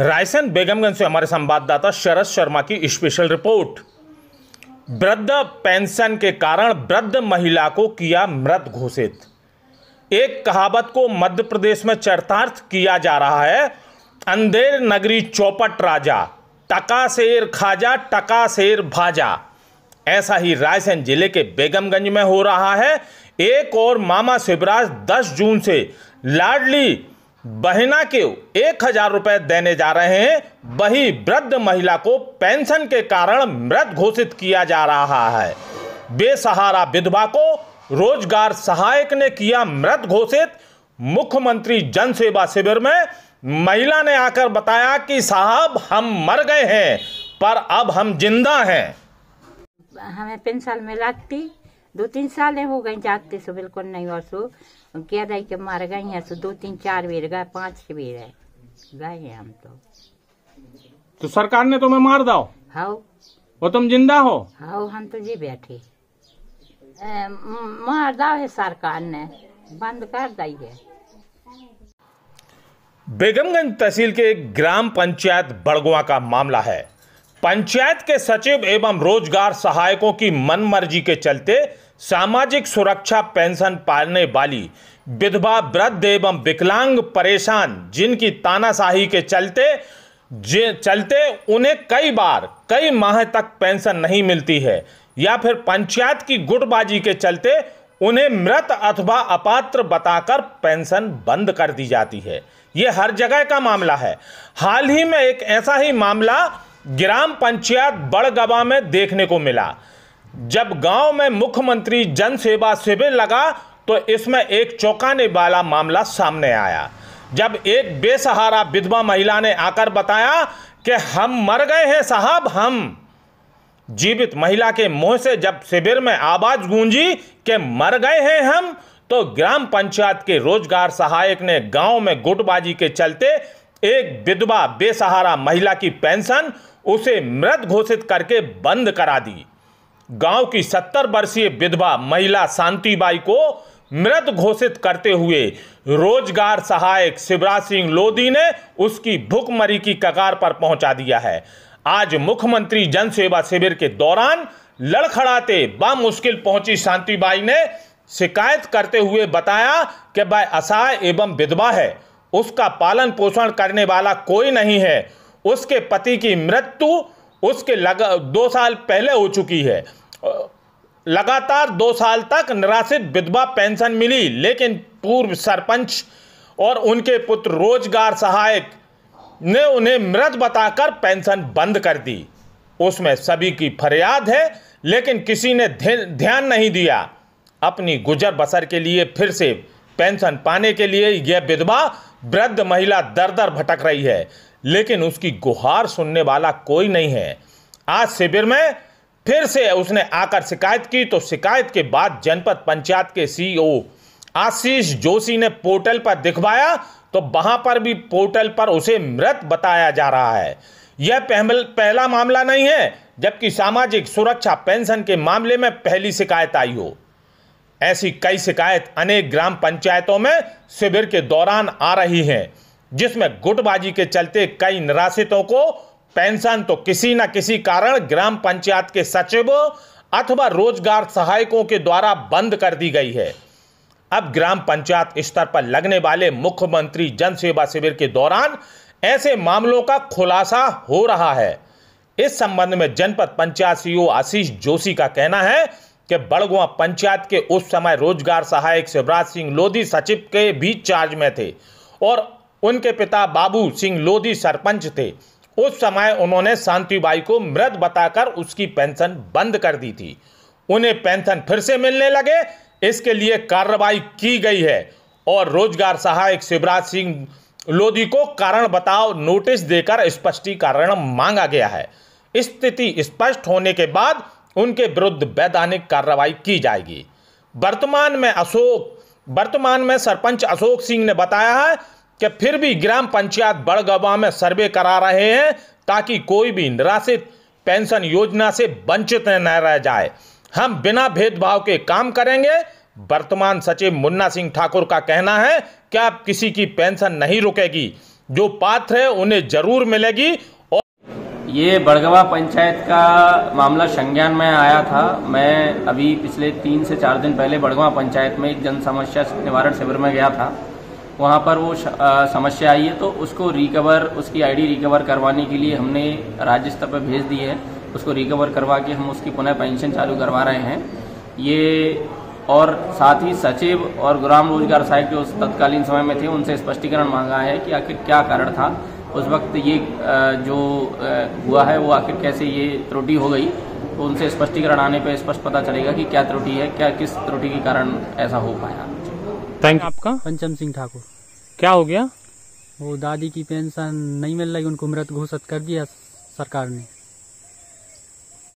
रायसेन बेगमगंज से हमारे संवाददाता शरद शर्मा की स्पेशल रिपोर्ट वृद्ध पेंशन के कारण वृद्ध महिला को किया मृत घोषित एक कहावत को मध्य प्रदेश में चरितार्थ किया जा रहा है अंधेर नगरी चौपट राजा टका शेर खाजा टका शेर भाजा ऐसा ही रायसेन जिले के बेगमगंज में हो रहा है एक और मामा शिवराज 10 जून से लाडली बहना के एक हजार रुपए देने जा रहे हैं वही वृद्ध महिला को पेंशन के कारण मृत घोषित किया जा रहा है बेसहारा विधवा को रोजगार सहायक ने किया मृत घोषित मुख्यमंत्री जन सेवा शिविर में महिला ने आकर बताया कि साहब हम मर गए हैं पर अब हम जिंदा हैं हमें पेंशन में थी दो तीन साल हो गए जाते सो बिल्कुल नहीं और सो क्या रही के मार गए हैं सो दो तीन चार बेर गए पांच के बेर है गए हैं हम तो तो सरकार ने तुम्हें मार दो हाओ वो तुम जिंदा हो हाओ हम तो जी बैठे मार दो है सरकार ने बंद कर दी है बेगमगंज तहसील के ग्राम पंचायत बड़गुआ का मामला है पंचायत के सचिव एवं रोजगार सहायकों की मनमर्जी के चलते सामाजिक सुरक्षा पेंशन पाने वाली विधवा वृद्ध एवं विकलांग परेशान जिनकी तानाशाही के चलते चलते उन्हें कई बार कई माह तक पेंशन नहीं मिलती है या फिर पंचायत की गुटबाजी के चलते उन्हें मृत अथवा अपात्र बताकर पेंशन बंद कर दी जाती है ये हर जगह का मामला है हाल ही में एक ऐसा ही मामला ग्राम पंचायत बड़गवा में देखने को मिला जब गांव में मुख्यमंत्री जनसेवा शिविर लगा तो इसमें एक चौंकाने वाला मामला सामने आया जब एक बेसहारा विधवा महिला ने आकर बताया कि हम मर गए हैं साहब हम जीवित महिला के मुंह से जब शिविर में आवाज गूंजी कि मर गए हैं हम तो ग्राम पंचायत के रोजगार सहायक ने गांव में गुटबाजी के चलते एक विधवा बेसहारा महिला की पेंशन उसे मृत घोषित करके बंद करा दी गांव की सत्तर वर्षीय विधवा महिला शांतिबाई को मृत घोषित करते हुए रोजगार सहायक शिवराज सिंह लोधी ने उसकी भूखमरी की कगार पर पहुंचा दिया है आज मुख्यमंत्री जनसेवा शिविर के दौरान लड़खड़ाते बामुश्किल पहुंची शांतिबाई ने शिकायत करते हुए बताया कि वह असहाय एवं विधवा है उसका पालन पोषण करने वाला कोई नहीं है उसके पति की मृत्यु उसके लगा दो साल पहले हो चुकी है लगातार दो साल तक निराश्रित विधवा पेंशन मिली लेकिन पूर्व सरपंच और उनके पुत्र रोजगार सहायक ने उन्हें मृत बताकर पेंशन बंद कर दी उसमें सभी की फरियाद है लेकिन किसी ने ध्यान नहीं दिया अपनी गुजर बसर के लिए फिर से पेंशन पाने के लिए यह विधवा वृद्ध महिला दर दर भटक रही है लेकिन उसकी गुहार सुनने वाला कोई नहीं है आज शिविर में फिर से उसने आकर शिकायत की तो शिकायत के बाद जनपद पंचायत के सीईओ e आशीष जोशी ने पोर्टल पर दिखवाया तो वहां पर भी पोर्टल पर उसे मृत बताया जा रहा है यह पहला मामला नहीं है जबकि सामाजिक सुरक्षा पेंशन के मामले में पहली शिकायत आई हो ऐसी कई शिकायत अनेक ग्राम पंचायतों में शिविर के दौरान आ रही हैं जिसमें गुटबाजी के चलते कई निराशितों को पेंशन तो किसी न किसी कारण ग्राम पंचायत के सचिव अथवा रोजगार सहायकों के द्वारा बंद कर दी गई है अब ग्राम पंचायत स्तर पर लगने वाले मुख्यमंत्री जनसेवा शिविर के दौरान ऐसे मामलों का खुलासा हो रहा है इस संबंध में जनपद पंचायत सीओ आशीष जोशी का कहना है कि बड़गुआ पंचायत के उस समय रोजगार सहायक शिवराज सिंह लोधी सचिव के भी चार्ज में थे और उनके पिता बाबू सिंह लोधी सरपंच थे उस समय उन्होंने शांतिबाई को मृत बताकर उसकी पेंशन बंद कर दी थी उन्हें पेंशन फिर से मिलने लगे इसके लिए कार्रवाई की गई है और रोजगार सहायक शिवराज सिंह लोधी को कारण बताओ नोटिस देकर स्पष्टीकरण मांगा गया है स्थिति स्पष्ट होने के बाद उनके विरुद्ध वैधानिक कार्रवाई की जाएगी वर्तमान में अशोक वर्तमान में सरपंच अशोक सिंह ने बताया है कि फिर भी ग्राम पंचायत बड़गवा में सर्वे करा रहे हैं ताकि कोई भी निराश्रित पेंशन योजना से वंचित न रह जाए हम बिना भेदभाव के काम करेंगे वर्तमान सचिव मुन्ना सिंह ठाकुर का कहना है कि आप किसी की पेंशन नहीं रुकेगी जो पात्र है उन्हें जरूर मिलेगी ये बड़गवा पंचायत का मामला संज्ञान में आया था मैं अभी पिछले तीन से चार दिन पहले बड़गवा पंचायत में एक जन समस्या निवारण शिविर में गया था वहाँ पर वो समस्या आई है तो उसको रिकवर उसकी आईडी रिकवर करवाने के लिए हमने राज्य स्तर पर भेज दी है उसको रिकवर करवा के हम उसकी पुनः पेंशन चालू करवा रहे हैं ये और साथ ही सचिव और ग्राम रोजगार सहायक जो तत्कालीन समय में थे उनसे स्पष्टीकरण मांगा है कि आखिर क्या कारण था उस वक्त ये जो हुआ है वो आखिर कैसे ये त्रुटि हो गई तो उनसे स्पष्टीकरण आने पर स्पष्ट पता चलेगा कि क्या त्रुटि है क्या किस त्रुटि के कारण ऐसा हो पाया थैंक आपका पंचम सिंह ठाकुर क्या हो गया वो दादी की पेंशन नहीं मिल रही उनको मृत घोषित कर दिया सरकार ने